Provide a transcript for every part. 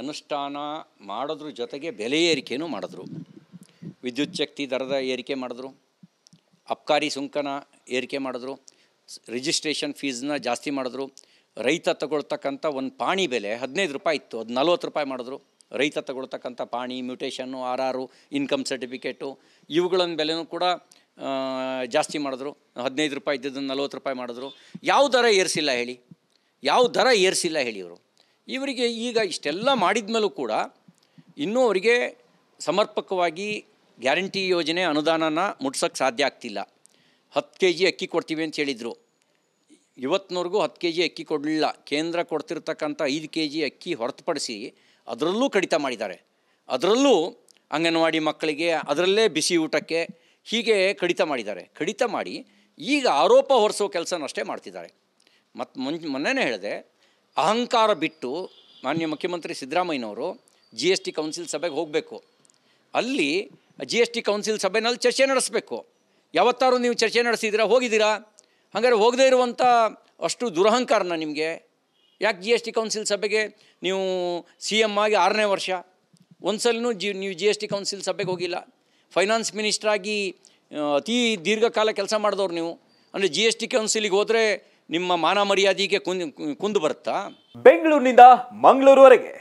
ಅನುಷ್ಠಾನ ಮಾಡೋದ್ರ ಜೊತೆಗೆ ಬೆಲೆ ಏರಿಕೆಯೂ ಮಾಡಿದ್ರು ವಿದ್ಯುಚ್ಛಕ್ತಿ ದರದ ಏರಿಕೆ ಮಾಡಿದ್ರು ಅಬ್ಕಾರಿ ಸುಂಕನ ಏರಿಕೆ ಮಾಡಿದ್ರು ರಿಜಿಸ್ಟ್ರೇಷನ್ ಫೀಸನ್ನ ಜಾಸ್ತಿ ಮಾಡಿದ್ರು ರೈತ ತಗೊಳ್ತಕ್ಕಂಥ ಒಂದು ಪಾಣಿ ಬೆಲೆ ಹದಿನೈದು ರೂಪಾಯಿ ಇತ್ತು ಅದು ನಲ್ವತ್ತು ರೂಪಾಯಿ ಮಾಡಿದ್ರು ರೈತ ತಗೊಳ್ತಕ್ಕಂಥ ಪಾಣಿ ಮ್ಯೂಟೇಷನ್ನು ಆರ್ ಆರು ಇನ್ಕಮ್ ಸರ್ಟಿಫಿಕೇಟು ಇವುಗಳನ್ನ ಬೆಲೆನೂ ಕೂಡ ಜಾಸ್ತಿ ಮಾಡಿದ್ರು ಹದಿನೈದು ರೂಪಾಯಿ ಇದ್ದಿದ್ದನ್ನು ನಲ್ವತ್ತು ರೂಪಾಯಿ ಮಾಡಿದ್ರು ಯಾವ ದರ ಏರಿಸಿಲ್ಲ ಹೇಳಿ ಯಾವ ದರ ಏರಿಸಿಲ್ಲ ಹೇಳಿ ಇವರು ಇವರಿಗೆ ಈಗ ಇಷ್ಟೆಲ್ಲ ಮಾಡಿದ ಮೇಲೂ ಕೂಡ ಇನ್ನೂ ಅವರಿಗೆ ಸಮರ್ಪಕವಾಗಿ ಗ್ಯಾರಂಟಿ ಯೋಜನೆ ಅನುದಾನನ ಮುಟ್ಸೋಕ್ಕೆ ಸಾಧ್ಯ ಆಗ್ತಿಲ್ಲ ಹತ್ತು ಕೆ ಜಿ ಅಕ್ಕಿ ಕೊಡ್ತೀವಿ ಅಂತ ಹೇಳಿದರು ಇವತ್ತಿನವರೆಗೂ ಹತ್ತು ಕೆ ಜಿ ಅಕ್ಕಿ ಕೊಡಲಿಲ್ಲ ಕೇಂದ್ರ ಕೊಡ್ತಿರ್ತಕ್ಕಂಥ ಐದು ಕೆ ಜಿ ಅಕ್ಕಿ ಹೊರತುಪಡಿಸಿ ಅದರಲ್ಲೂ ಕಡಿತ ಮಾಡಿದ್ದಾರೆ ಅದರಲ್ಲೂ ಅಂಗನವಾಡಿ ಮಕ್ಕಳಿಗೆ ಅದರಲ್ಲೇ ಬಿಸಿ ಊಟಕ್ಕೆ ಹೀಗೆ ಕಡಿತ ಮಾಡಿದ್ದಾರೆ ಕಡಿತ ಮಾಡಿ ಈಗ ಆರೋಪ ಹೊರಿಸೋ ಕೆಲಸನಷ್ಟೇ ಮಾಡ್ತಿದ್ದಾರೆ ಮತ್ತು ಮುಂಚೆ ಮೊನ್ನೆನೇ ಹೇಳಿದೆ ಅಹಂಕಾರ ಬಿಟ್ಟು ಮಾನ್ಯ ಮುಖ್ಯಮಂತ್ರಿ ಸಿದ್ದರಾಮಯ್ಯನವರು ಜಿ ಎಸ್ ಟಿ ಕೌನ್ಸಿಲ್ ಸಭೆಗೆ ಹೋಗಬೇಕು ಅಲ್ಲಿ ಜಿ ಎಸ್ ಟಿ ಕೌನ್ಸಿಲ್ ಸಭೆನಲ್ಲಿ ಚರ್ಚೆ ನಡೆಸಬೇಕು ಯಾವತ್ತಾರು ನೀವು ಚರ್ಚೆ ನಡೆಸಿದ್ದೀರಾ ಹೋಗಿದ್ದೀರಾ ಹಾಗಾದ್ರೆ ಹೋಗದೇ ಇರುವಂಥ ಅಷ್ಟು ದುರಹಂಕಾರನ ನಿಮಗೆ ಯಾಕೆ ಜಿ ಎಸ್ ಟಿ ಕೌನ್ಸಿಲ್ ಸಭೆಗೆ ನೀವು ಸಿ ಎಮ್ ಆಗಿ ಆರನೇ ವರ್ಷ ಒಂದು ಸಲೂ ಜಿ ನೀವು ಜಿ ಎಸ್ ಟಿ ಕೌನ್ಸಿಲ್ ಸಭೆಗೆ ಹೋಗಿಲ್ಲ ಫೈನಾನ್ಸ್ ಮಿನಿಸ್ಟ್ರಾಗಿ ಅತಿ ದೀರ್ಘಕಾಲ ಕೆಲಸ ಮಾಡಿದವ್ರು ನೀವು ಅಂದರೆ ಜಿ ಎಸ್ ಟಿ ಕೌನ್ಸಿಲಿಗೆ ಹೋದರೆ ನಿಮ್ಮ ಮಾನ ಮರ್ಯಾದೆಗೆ ಕುಂದು ಬರುತ್ತಾ ಬೆಂಗಳೂರಿನಿಂದ ಮಂಗಳೂರುವರೆಗೆ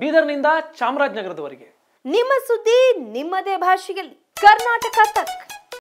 ಬೀದರ್ನಿಂದ ಚಾಮರಾಜನಗರದವರೆಗೆ ನಿಮ್ಮ ಸುದ್ದಿ ನಿಮ್ಮದೇ ಭಾಷೆಯಲ್ಲಿ ಕರ್ನಾಟಕ ತಕ್